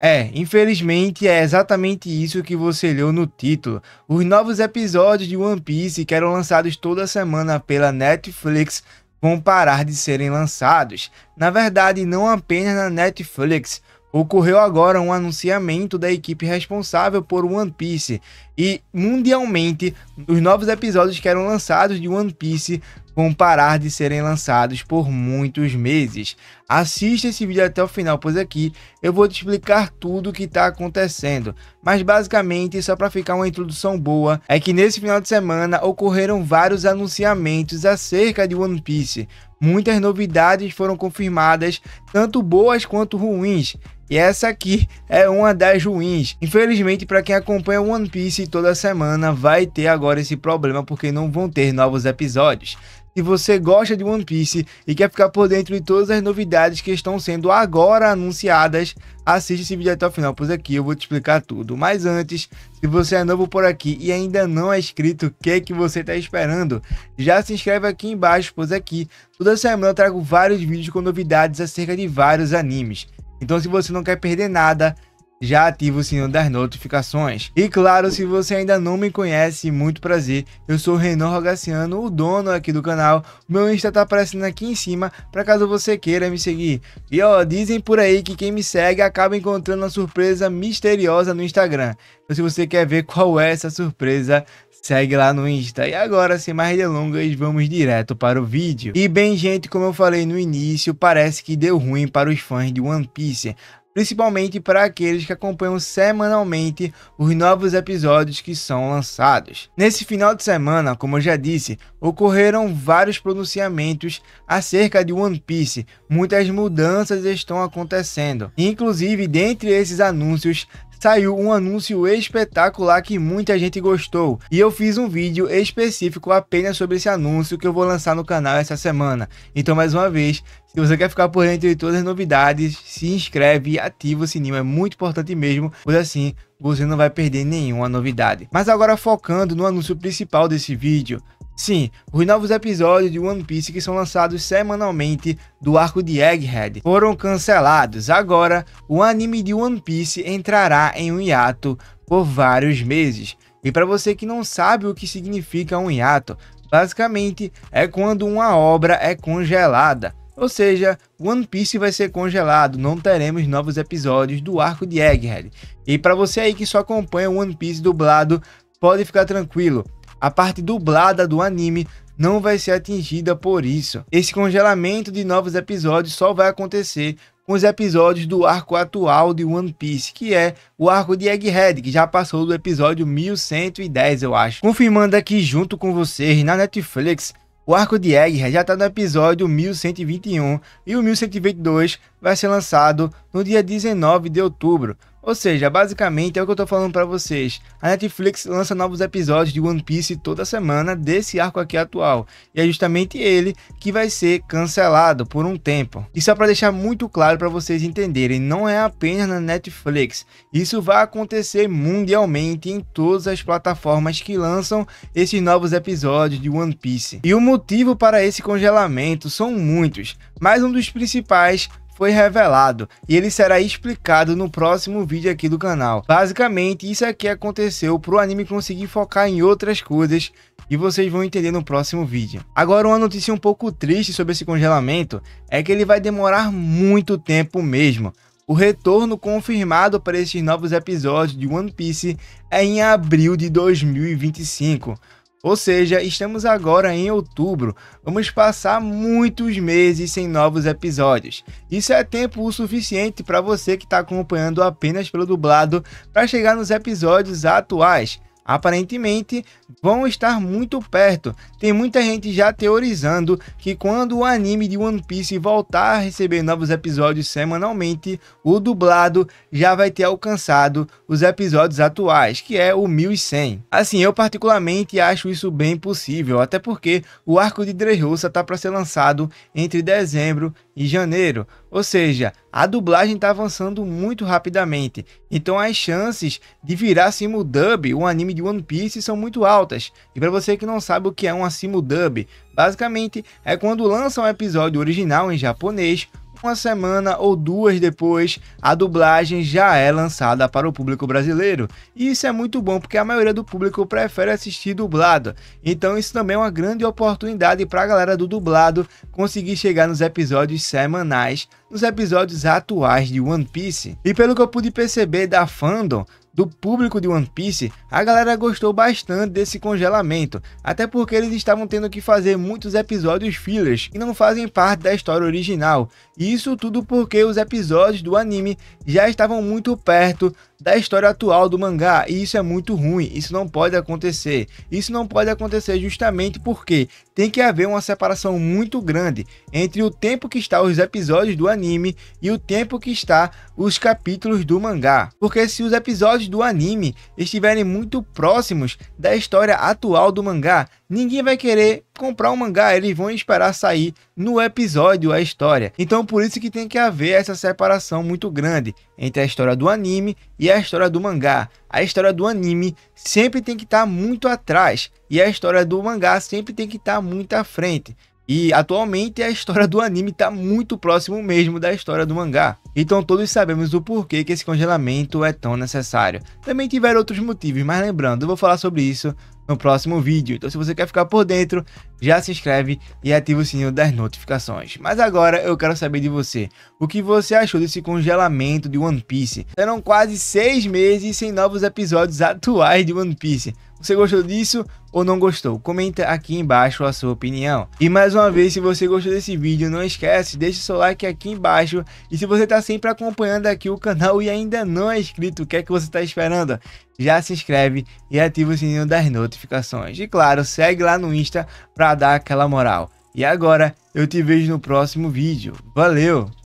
É, infelizmente é exatamente isso que você leu no título. Os novos episódios de One Piece, que eram lançados toda semana pela Netflix, vão parar de serem lançados. Na verdade, não apenas na Netflix. Ocorreu agora um anunciamento da equipe responsável por One Piece e mundialmente os novos episódios que eram lançados de One Piece vão parar de serem lançados por muitos meses. Assista esse vídeo até o final, pois aqui eu vou te explicar tudo o que está acontecendo. Mas basicamente, só para ficar uma introdução boa, é que nesse final de semana ocorreram vários anunciamentos acerca de One Piece. Muitas novidades foram confirmadas, tanto boas quanto ruins. E essa aqui é uma das ruins. Infelizmente, para quem acompanha One Piece toda semana, vai ter agora esse problema porque não vão ter novos episódios. Se você gosta de One Piece e quer ficar por dentro de todas as novidades que estão sendo agora anunciadas, assiste esse vídeo até o final, pois aqui eu vou te explicar tudo. Mas antes, se você é novo por aqui e ainda não é inscrito, o que, é que você está esperando? Já se inscreve aqui embaixo, pois aqui toda semana eu trago vários vídeos com novidades acerca de vários animes. Então se você não quer perder nada, já ativa o sininho das notificações. E claro, se você ainda não me conhece, muito prazer, eu sou o Renan Rogaciano, o dono aqui do canal, meu Insta tá aparecendo aqui em cima, para caso você queira me seguir. E ó, dizem por aí que quem me segue acaba encontrando uma surpresa misteriosa no Instagram. Então se você quer ver qual é essa surpresa, segue lá no Insta. E agora, sem mais delongas, vamos direto para o vídeo. E bem, gente, como eu falei no início, parece que deu ruim para os fãs de One Piece principalmente para aqueles que acompanham semanalmente os novos episódios que são lançados. Nesse final de semana, como eu já disse, ocorreram vários pronunciamentos acerca de One Piece, muitas mudanças estão acontecendo. Inclusive, dentre esses anúncios, saiu um anúncio espetacular que muita gente gostou. E eu fiz um vídeo específico apenas sobre esse anúncio que eu vou lançar no canal essa semana. Então, mais uma vez, se você quer ficar por dentro de todas as novidades, se inscreve e ativa o sininho, é muito importante mesmo, pois assim você não vai perder nenhuma novidade. Mas agora focando no anúncio principal desse vídeo. Sim, os novos episódios de One Piece que são lançados semanalmente do arco de Egghead foram cancelados. Agora, o anime de One Piece entrará em um hiato por vários meses. E para você que não sabe o que significa um hiato, basicamente é quando uma obra é congelada. Ou seja, One Piece vai ser congelado, não teremos novos episódios do arco de Egghead. E para você aí que só acompanha One Piece dublado, pode ficar tranquilo. A parte dublada do anime não vai ser atingida por isso. Esse congelamento de novos episódios só vai acontecer com os episódios do arco atual de One Piece, que é o arco de Egghead, que já passou do episódio 1110, eu acho. Confirmando aqui junto com vocês na Netflix o arco de Egghead já está no episódio 1121 e o 1122 vai ser lançado no dia 19 de outubro, ou seja, basicamente é o que eu tô falando para vocês. A Netflix lança novos episódios de One Piece toda semana desse arco aqui atual, e é justamente ele que vai ser cancelado por um tempo. E só para deixar muito claro para vocês entenderem, não é apenas na Netflix. Isso vai acontecer mundialmente em todas as plataformas que lançam esses novos episódios de One Piece. E o motivo para esse congelamento são muitos, mas um dos principais foi revelado e ele será explicado no próximo vídeo aqui do canal. Basicamente, isso aqui aconteceu para o anime conseguir focar em outras coisas e vocês vão entender no próximo vídeo. Agora, uma notícia um pouco triste sobre esse congelamento é que ele vai demorar muito tempo mesmo. O retorno confirmado para esses novos episódios de One Piece é em abril de 2025. Ou seja, estamos agora em outubro, vamos passar muitos meses sem novos episódios. Isso é tempo o suficiente para você que está acompanhando apenas pelo dublado para chegar nos episódios atuais aparentemente vão estar muito perto. Tem muita gente já teorizando que quando o anime de One Piece voltar a receber novos episódios semanalmente, o dublado já vai ter alcançado os episódios atuais, que é o 1100. Assim, eu particularmente acho isso bem possível, até porque o arco de Dressrosa tá para ser lançado entre dezembro e janeiro, ou seja, a dublagem está avançando muito rapidamente, então as chances de virar simuldub um anime de One Piece são muito altas. E para você que não sabe o que é uma simuldub, basicamente é quando lança um episódio original em japonês uma semana ou duas depois, a dublagem já é lançada para o público brasileiro. E isso é muito bom porque a maioria do público prefere assistir dublado. Então isso também é uma grande oportunidade para a galera do dublado conseguir chegar nos episódios semanais, nos episódios atuais de One Piece. E pelo que eu pude perceber da fandom, do público de One Piece, a galera gostou bastante desse congelamento, até porque eles estavam tendo que fazer muitos episódios fillers que não fazem parte da história original. Isso tudo porque os episódios do anime já estavam muito perto da história atual do mangá, e isso é muito ruim, isso não pode acontecer. Isso não pode acontecer justamente porque tem que haver uma separação muito grande entre o tempo que está os episódios do anime e o tempo que está os capítulos do mangá. Porque se os episódios do anime estiverem muito próximos da história atual do mangá, ninguém vai querer comprar o um mangá, eles vão esperar sair no episódio a história. Então por isso que tem que haver essa separação muito grande entre a história do anime e a história do mangá. A história do anime sempre tem que estar tá muito atrás e a história do mangá sempre tem que estar tá muito à frente. E atualmente a história do anime está muito próximo mesmo da história do mangá. Então todos sabemos o porquê que esse congelamento é tão necessário. Também tiveram outros motivos, mas lembrando, eu vou falar sobre isso no próximo vídeo. Então, se você quer ficar por dentro, já se inscreve e ativa o sininho das notificações. Mas agora eu quero saber de você. O que você achou desse congelamento de One Piece? Eram quase seis meses sem novos episódios atuais de One Piece. Você gostou disso ou não gostou? Comenta aqui embaixo a sua opinião. E mais uma vez, se você gostou desse vídeo, não esquece, deixa seu like aqui embaixo. E se você está sempre acompanhando aqui o canal e ainda não é inscrito, o que é que você está esperando? Já se inscreve e ativa o sininho das notificações notificações. E claro, segue lá no Insta para dar aquela moral. E agora eu te vejo no próximo vídeo. Valeu!